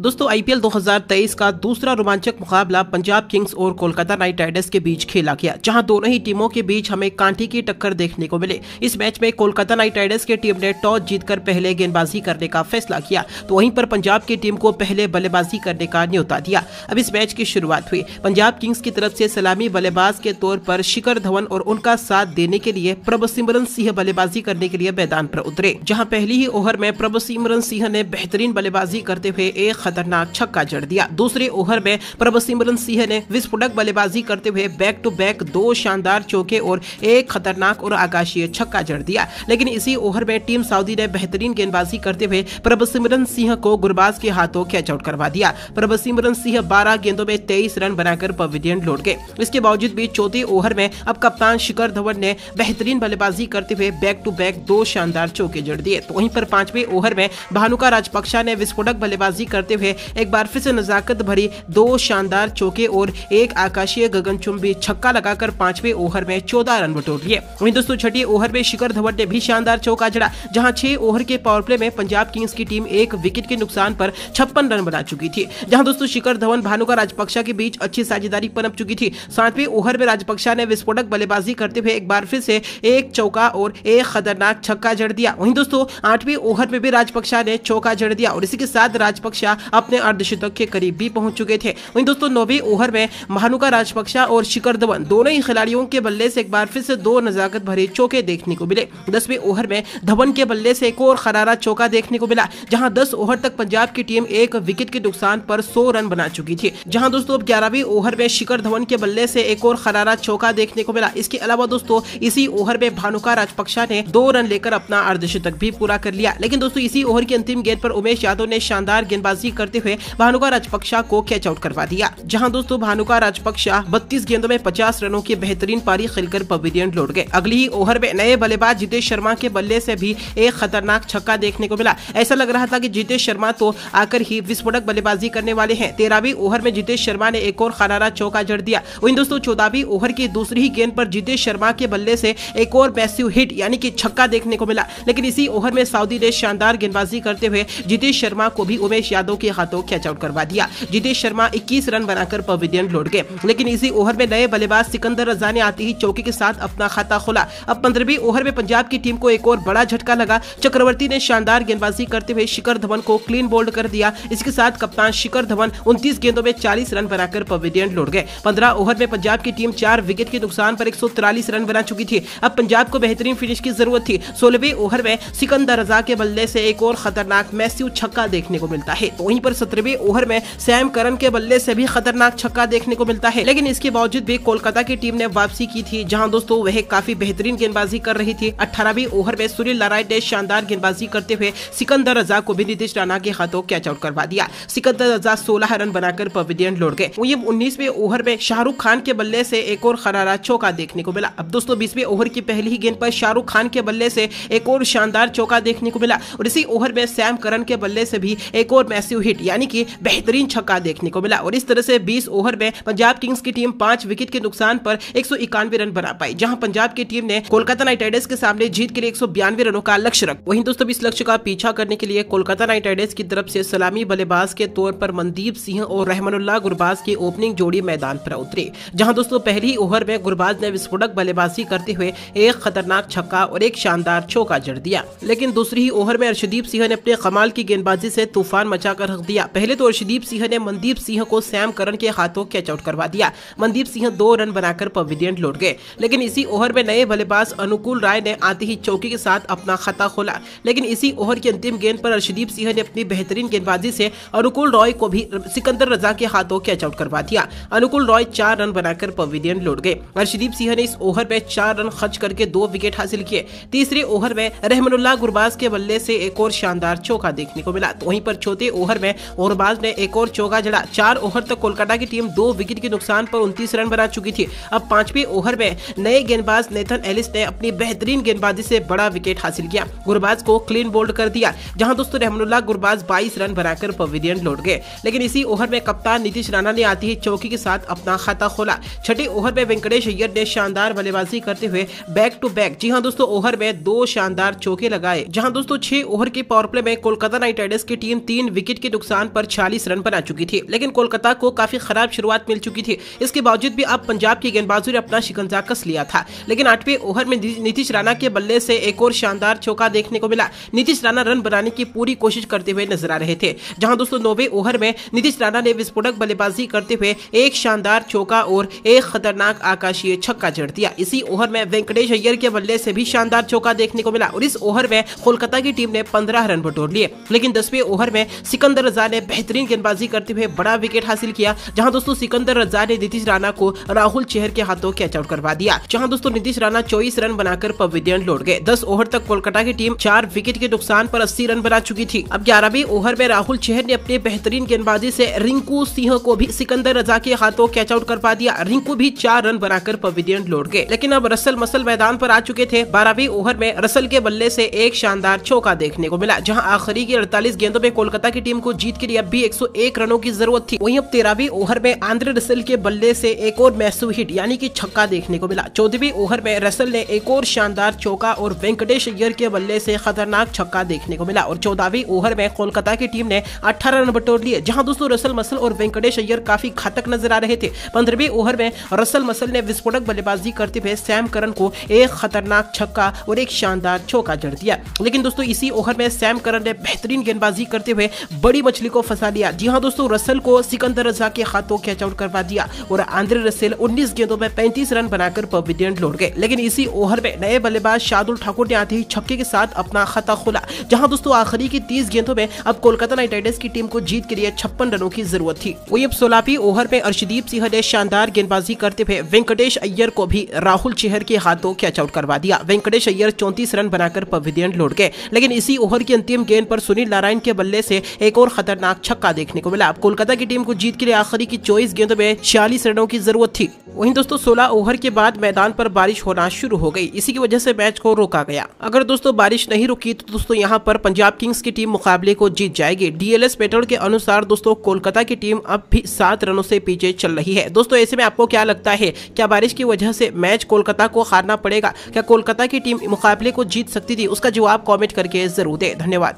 दोस्तों आईपीएल 2023 का दूसरा रोमांचक मुकाबला पंजाब किंग्स और कोलकाता नाइट राइडर्स के बीच खेला गया जहां दोनों ही टीमों के बीच हमें कांटी की टक्कर देखने को मिले इस मैच में कोलकाता नाइट राइडर्स की टीम ने टॉस जीतकर पहले गेंदबाजी करने का फैसला किया तो वहीं पर पंजाब की टीम को पहले बल्लेबाजी करने का न्यौता दिया अब इस मैच की शुरुआत हुई पंजाब किंग्स की तरफ से सलामी बल्लेबाज के तौर पर शिखर धवन और उनका साथ देने के लिए प्रभ सिमरन सिंह बल्लेबाजी करने के लिए मैदान पर उतरे जहाँ पहली ही ओवर में प्रभ सिमरन सिंह ने बेहतरीन बल्लेबाजी करते हुए एक खतरनाक छक्का जड़ दिया दूसरे ओवर में प्रभ सिमरन सिंह ने विस्फोटक बल्लेबाजी करते हुए बैक टू बैक दो शानदार चौके और एक खतरनाक और आकाशीय छक्का जड़ दिया लेकिन इसी ओवर में टीम सऊदी ने बेहतरीन गेंदबाजी करते हुए प्रभ सिमरन सिंह को गुरबाज के हाथों कैच आउट करवा दिया प्रभ सिमरन सिंह बारह गेंदों में तेईस रन बनाकर पवेलियन लौट गए इसके बावजूद भी चौथे ओवर में अब कप्तान शिखर धवन ने बेहतरीन बल्लेबाजी करते हुए बैक टू बैक दो शानदार चौके जड़ दिए तो वहीं पर पांचवें ओवर में भानुका राजपक्षा ने विस्फोटक बल्लेबाजी करते हुए एक बार फिर से नज़ाकत भरी दो शानदार चौके और एक आकाशीय गगनचुंबी छक्का लगाकर पांचवें ओवर में चौदह रन बटोर लिए वहीं दोस्तों छठी ओवर में शिखर धवन ने भी शानदार चौका जड़ा जहां छह ओवर के पावर प्ले में पंजाब किंग्स की टीम एक विकेट के नुकसान पर छप्पन रन बना चुकी थी जहां दोस्तों शिखर धवन भानुका राजपक्षा के बीच अच्छी साझेदारी पनप चुकी थी सातवें ओवर में राजपक्षा ने विस्फोटक बल्लेबाजी करते हुए एक बार फिर से एक चौका और एक खतरनाक छक्का जड़ दिया वहीं दोस्तों आठवें ओवर में भी राजपक्षा ने चौका जड़ दिया और इसी के साथ राजपक्षा अपने अर्धशतक के करीब भी पहुंच चुके थे वहीं दोस्तों नौवे ओवर में महानुका राजपक्षा और शिखर धवन दोनों ही खिलाड़ियों के बल्ले से एक बार फिर से दो नजाकत भरे चौके देखने को मिले दसवें ओवर में धवन के बल्ले से एक और खरारा चौका देखने को मिला जहाँ दस ओवर तक पंजाब की टीम एक विकेट के नुकसान पर सौ रन बना चुकी थी जहाँ दोस्तों अब ग्यारहवीं ओवर में शिखर धवन के बल्ले से एक और खरारा चौका देखने को मिला इसके अलावा दोस्तों इसी ओवर में भानुका राजपक्षा ने दो रन लेकर अपना अर्धशतक भी पूरा कर लिया लेकिन दोस्तों इसी ओवर की अंतिम गेंद पर उमेश यादव ने शानदार गेंदबाजी बल्लेबाजी करते हुए भानुका राजपक्षा को कैच आउट करवा दिया जहां दोस्तों भानुका राजपक्षा बत्तीस गेंदों में पचास रनों की बेहतरीन पारी खेलकर पवेलियन लौट गए अगली ही ओवर में नए बल्लेबाज जितेश शर्मा के बल्ले से भी एक खतरनाक छक्का देखने को मिला ऐसा लग रहा था की जितेश शर्मा तो आकर ही विस्फोटक बल्लेबाजी करने वाले है तेरहवीं ओवर में जितेश शर्मा ने एक और खनारा चौका जड़ दिया वही दोस्तों चौदहवीं ओवर की दूसरी ही गेंद पर जितेश शर्मा के बल्ले से एक और मैसिव हिट यानी कि छक्का देखने को मिला लेकिन इसी ओवर में सऊदी ने शानदार गेंदबाजी करते हुए जितेश शर्मा को भी उमेश यादव के हाथों कैच आउट करवा दिया जितेश शर्मा इक्कीस रन बनाकर पवेलियन लौट गए लेकिन इसी ओवर में नए बल्लेबाज सिकंदर रजा ने आते ही चौकी के साथ अपना खाता खोला अब पंद्रहवीं ओवर में पंजाब की टीम को एक और बड़ा झटका लगा चक्रवर्ती ने शानदार गेंदबाजी करते हुए शिखर धवन को क्लीन बोल्ड कर दिया इसके साथ कप्तान शिखर धवन उनतीस गेंदों में चालीस रन बनाकर पवेलियन लौट गए पंद्रह ओवर में पंजाब की टीम चार विकेट के नुकसान पर एक रन बना चुकी थी अब पंजाब को बेहतरीन फिनिश की जरूरत थी सोलहवीं ओवर में सिकंदर रजा के बल्ले से एक और खतरनाक मैस्यू छक्का देखने को मिलता है तो वहीं पर सत्रहवें ओवर में सैम करन के बल्ले से भी खतरनाक छक्का देखने को मिलता है लेकिन इसके बावजूद भी कोलकाता की टीम ने वापसी की थी जहां दोस्तों वह काफी बेहतरीन गेंदबाजी कर रही थी अठारहवीं ओवर में सुनील नारायण ने शानदार गेंदबाजी करते हुए सिकंदर रजा को भी नीतीश राणा के हाथों कैच आउट करवा दिया सिकंदर रजा सोलह रन बनाकर पवेलियन लौट गए वही उन्नीसवे ओवर में शाहरुख खान के बल्ले से एक और खरारा चौका देखने को मिला अब दोस्तों बीसवें ओवर की पहली ही गेंद पर शाहरुख खान के बल्ले से एक और शानदार चौका देखने को मिला और इसी ओवर में सैम करन के बल्ले से भी एक और मैसिव टू हिट यानी कि बेहतरीन छक्का देखने को मिला और इस तरह से 20 ओवर में पंजाब किंग्स की टीम पांच विकेट के नुकसान पर एक रन बना पाई जहां पंजाब की टीम ने कोलकाता नाइट राइडर्स के सामने जीत के लिए एक रनों का लक्ष्य रखा वहीं दोस्तों इस लक्ष्य का पीछा करने के लिए कोलकाता नाइट राइडर्स की तरफ से सलामी बल्लेबाज के तौर पर मनदीप सिंह और रहमानुल्लाह गुरबाज की ओपनिंग जोड़ी मैदान पर उतरी जहाँ दोस्तों पहली ओवर में गुरबाज ने विस्फोटक बल्लेबाजी करते हुए एक खतरनाक छक्का और एक शानदार चौका जड़ दिया लेकिन दूसरी ही ओवर में अर्शदीप सिंह ने अपने कमाल की गेंदबाजी से तूफान मचाकर पर रख दिया पहले तो अर्शदीप सिंह ने मनदीप सिंह को सैम करण के हाथों कैच आउट करवा दिया मनदीप सिंह दो रन बनाकर पवेलियन लौट गए लेकिन इसी ओवर में नए बल्लेबाज अनुकूल राय ने आते ही चौकी के साथ अपना खाता खोला लेकिन इसी ओवर की अंतिम गेंद पर अर्षदीप सिंह ने अपनी बेहतरीन गेंदबाजी से अनुकूल रॉय को भी सिकंदर रजा के हाथों कैच आउट करवा दिया अनुकूल रॉय चार रन बनाकर पवेलियन लौट गए अर्षदीप सिंह ने इस ओवर में चार रन खर्च करके दो विकेट हासिल किए तीसरे ओवर में रहमनुल्ला गुरबाज के बल्ले से एक और शानदार चौका देखने को मिला तो वहीं पर चौथे ओवर ओवर में ओवरबाज ने एक और चौका जड़ा चार ओवर तक कोलकाता की टीम दो विकेट के नुकसान पर उनतीस रन बना चुकी थी अब पांचवी ओवर में नए गेंदबाज नेथन एलिस ने अपनी बेहतरीन गेंदबाजी से बड़ा विकेट हासिल किया गुरबाज को क्लीन बोल्ड कर दिया जहां दोस्तों रहमनुल्ला गुरबाज 22 रन बनाकर पवेलियन लौट गए लेकिन इसी ओवर में कप्तान नीतीश राणा ने आती ही चौकी के साथ अपना खाता खोला छठे ओवर में वेंकटेश अय्यर ने शानदार बल्लेबाजी करते हुए बैक टू बैक जी हाँ दोस्तों ओवर में दो शानदार चौके लगाए जहाँ दोस्तों छह ओवर के पावर प्ले में कोलकाता नाइट राइडर्स की टीम तीन विकेट के के नुकसान पर 40 रन बना चुकी थी लेकिन कोलकाता को काफी खराब शुरुआत मिल चुकी थी इसके बावजूद भी अब पंजाब की गेंदबाजों ने अपना शिकंजा कस लिया था लेकिन आठवें ओवर में नीतीश राणा के बल्ले से एक और शानदार चौका देखने को मिला नीतीश राणा रन बनाने की पूरी कोशिश करते हुए नजर आ रहे थे जहाँ दोस्तों नौवे ओवर में नीतीश राणा ने विस्फोटक बल्लेबाजी करते हुए एक शानदार चौका और एक खतरनाक आकाशीय छक्का जड़ दिया इसी ओवर में वेंकटेश अय्यर के बल्ले से भी शानदार चौका देखने को मिला और इस ओवर में कोलकाता की टीम ने पंद्रह रन बटोर लिए लेकिन दसवें ओवर में सिकंदर सिकंदर रजा ने बेहतरीन गेंदबाजी करते हुए बड़ा विकेट हासिल किया जहां दोस्तों सिकंदर रजा ने नीतीश राणा को राहुल चेहर के हाथों कैच आउट करवा दिया जहां दोस्तों नीतीश राणा चौबीस रन बनाकर पवेलियन लौट गए दस ओवर तक कोलकाता की टीम चार विकेट के नुकसान पर अस्सी रन बना चुकी थी अब ग्यारहवीं ओवर में राहुल चेहर ने अपने बेहतरीन गेंदबाजी से रिंकू सिंह को भी सिकंदर रजा के हाथों कैच आउट करवा दिया रिंकू भी चार रन बनाकर पवेलियन लौट गए लेकिन अब रसल मसल मैदान पर आ चुके थे बारहवीं ओवर में रसल के बल्ले से एक शानदार चौका देखने को मिला जहाँ आखिरी की अड़तालीस गेंदों में कोलकाता की टीम टीम को जीत के लिए अब भी 101 रनों की जरूरत थी वहीं अब तेरहवीं ओवर में आंद्रे रसल के बल्ले से एक और मैसू हिट यानी कि छक्का देखने को मिला चौदहवीं ओवर में रसल ने एक और शानदार चौका और वेंकटेश अय्यर के बल्ले से खतरनाक छक्का देखने को मिला और चौदहवीं ओवर में कोलकाता की टीम ने अठारह रन बटोर लिए जहाँ दोस्तों रसल मसल और वेंकटेश अय्यर काफी खतक नजर आ रहे थे पंद्रहवीं ओवर में रसल मसल ने विस्फोटक बल्लेबाजी करते हुए सैम करन को एक खतरनाक छक्का और एक शानदार चौका जड़ दिया लेकिन दोस्तों इसी ओवर में सैम करन ने बेहतरीन गेंदबाजी करते हुए बड़ी मछली को फंसा लिया जी हाँ दोस्तों रसल को सिकंदर रजा के हाथों कैच आउट करवा दिया और आंद्रे रसेल उन्नीस गेंदों में पैंतीस रन बनाकर पवेलियन लौट गए लेकिन इसी ओवर में नए बल्लेबाज शार्दुल ठाकुर ने आते ही छक्के के साथ अपना खाता खोला जहां दोस्तों आखिरी की तीस गेंदों में अब कोलकाता नाइट राइडर्स की टीम को जीत के लिए छप्पन रनों की जरूरत थी वही अब सोलापी ओवर में अर्शदीप सिंह ने शानदार गेंदबाजी करते हुए वेंकटेश अय्यर को भी राहुल चेहर के हाथों कैच आउट करवा दिया वेंकटेश अय्यर चौंतीस रन बनाकर पवेलियन लौट गए लेकिन इसी ओवर की अंतिम गेंद पर सुनील नारायण के बल्ले से एक और खतरनाक छक्का देखने को मिला कोलकाता की टीम को जीत के लिए आखिरी की चौबीस गेंदों में छियालीस रनों की जरूरत थी वहीं दोस्तों सोलह ओवर के बाद मैदान पर बारिश होना शुरू हो गई इसी की वजह से मैच को रोका गया अगर दोस्तों बारिश नहीं रुकी तो दोस्तों यहाँ पर पंजाब किंग्स की टीम मुकाबले को जीत जाएगी डीएलएस पेट्रोल के अनुसार दोस्तों कोलकाता की टीम अब भी सात रनों से पीछे चल रही है दोस्तों ऐसे में आपको क्या लगता है क्या बारिश की वजह से मैच कोलकाता को हारना पड़ेगा क्या कोलकाता की टीम मुकाबले को जीत सकती थी उसका जवाब कॉमेंट करके जरूर दे धन्यवाद